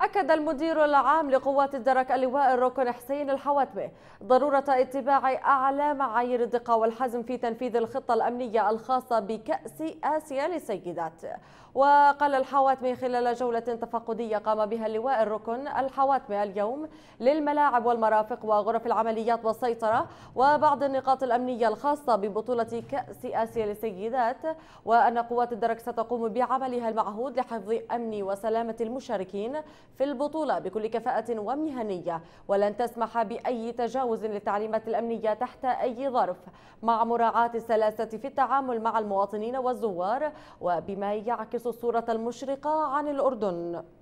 أكد المدير العام لقوات الدرك اللواء الركن حسين الحواتمي ضرورة اتباع أعلى معايير الدقة والحزم في تنفيذ الخطة الأمنية الخاصة بكأس آسيا للسيدات وقال الحواتمي خلال جولة تفقدية قام بها اللواء الركن الحواتمي اليوم للملاعب والمرافق وغرف العمليات والسيطرة وبعض النقاط الأمنية الخاصة ببطولة كأس آسيا للسيدات وأن قوات الدرك ستقوم بعملها المعهود لحفظ أمن وسلامة المشاركين في البطولة بكل كفاءة ومهنية ولن تسمح بأي تجاوز للتعليمات الأمنية تحت أي ظرف مع مراعاة السلاسة في التعامل مع المواطنين والزوار وبما يعكس الصورة المشرقة عن الأردن